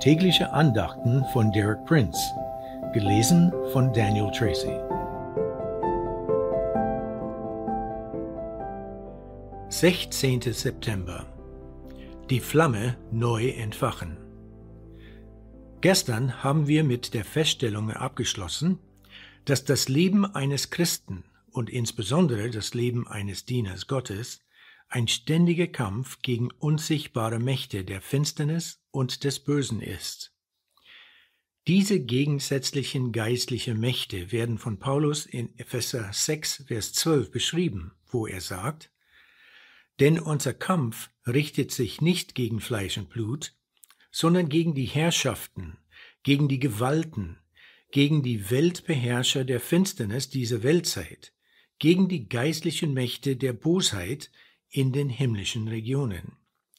Tägliche Andachten von Derek Prince, gelesen von Daniel Tracy. Sechzehnte September Die Flamme neu entfachen. Gestern haben wir mit der Feststellung abgeschlossen, dass das Leben eines Christen und insbesondere das Leben eines Dieners Gottes ein ständiger Kampf gegen unsichtbare Mächte der Finsternis und des Bösen ist. Diese gegensätzlichen geistlichen Mächte werden von Paulus in Epheser 6, Vers 12 beschrieben, wo er sagt, Denn unser Kampf richtet sich nicht gegen Fleisch und Blut, sondern gegen die Herrschaften, gegen die Gewalten, gegen die Weltbeherrscher der Finsternis dieser Weltzeit, gegen die geistlichen Mächte der Bosheit in den himmlischen Regionen.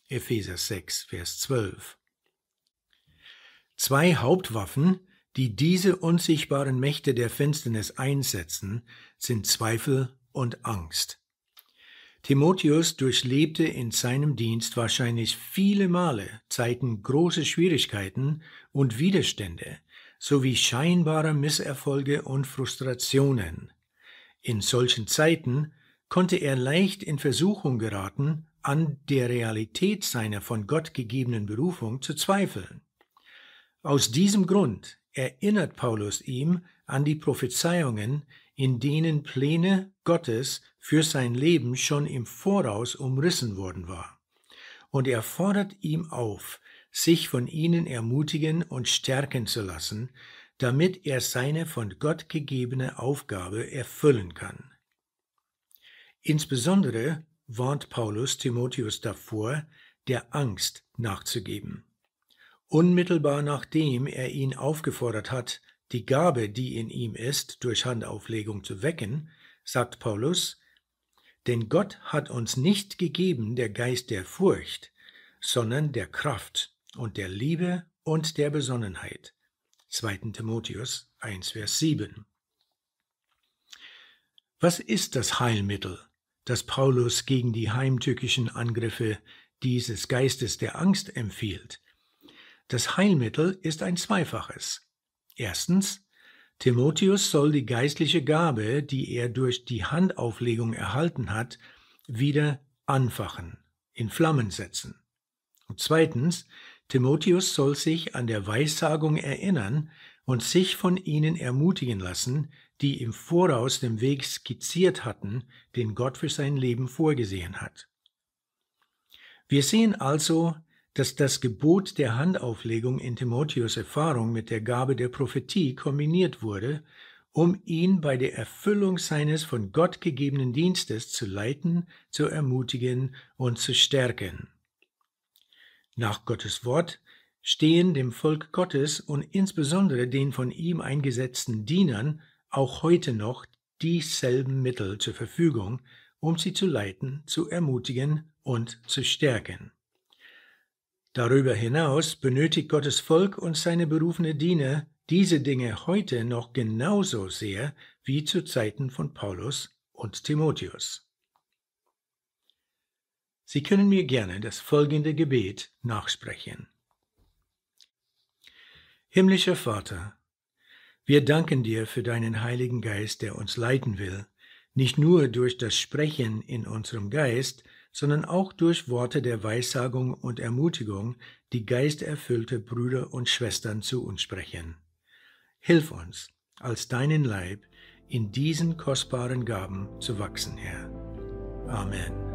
Epheser 6, Vers 12. Zwei Hauptwaffen, die diese unsichtbaren Mächte der Finsternis einsetzen, sind Zweifel und Angst. Timotheus durchlebte in seinem Dienst wahrscheinlich viele Male Zeiten große Schwierigkeiten und Widerstände sowie scheinbare Misserfolge und Frustrationen. In solchen Zeiten konnte er leicht in Versuchung geraten, an der Realität seiner von Gott gegebenen Berufung zu zweifeln. Aus diesem Grund erinnert Paulus ihm an die Prophezeiungen, in denen Pläne Gottes für sein Leben schon im Voraus umrissen worden war. Und er fordert ihm auf, sich von ihnen ermutigen und stärken zu lassen, damit er seine von Gott gegebene Aufgabe erfüllen kann. Insbesondere warnt Paulus Timotheus davor, der Angst nachzugeben unmittelbar nachdem er ihn aufgefordert hat, die Gabe, die in ihm ist, durch Handauflegung zu wecken, sagt Paulus, denn Gott hat uns nicht gegeben der Geist der Furcht, sondern der Kraft und der Liebe und der Besonnenheit. 2. Timotheus 1, Vers 7. Was ist das Heilmittel, das Paulus gegen die heimtückischen Angriffe dieses Geistes der Angst empfiehlt? Das Heilmittel ist ein zweifaches. Erstens, Timotheus soll die geistliche Gabe, die er durch die Handauflegung erhalten hat, wieder anfachen, in Flammen setzen. Und zweitens, Timotheus soll sich an der Weissagung erinnern und sich von ihnen ermutigen lassen, die im Voraus den Weg skizziert hatten, den Gott für sein Leben vorgesehen hat. Wir sehen also, dass das Gebot der Handauflegung in Timotheus Erfahrung mit der Gabe der Prophetie kombiniert wurde, um ihn bei der Erfüllung seines von Gott gegebenen Dienstes zu leiten, zu ermutigen und zu stärken. Nach Gottes Wort stehen dem Volk Gottes und insbesondere den von ihm eingesetzten Dienern auch heute noch dieselben Mittel zur Verfügung, um sie zu leiten, zu ermutigen und zu stärken. Darüber hinaus benötigt Gottes Volk und seine berufene Diener diese Dinge heute noch genauso sehr wie zu Zeiten von Paulus und Timotheus. Sie können mir gerne das folgende Gebet nachsprechen. Himmlischer Vater, wir danken dir für deinen Heiligen Geist, der uns leiten will, nicht nur durch das Sprechen in unserem Geist, sondern auch durch Worte der Weissagung und Ermutigung, die geisterfüllte Brüder und Schwestern zu uns sprechen. Hilf uns, als deinen Leib in diesen kostbaren Gaben zu wachsen, Herr. Amen.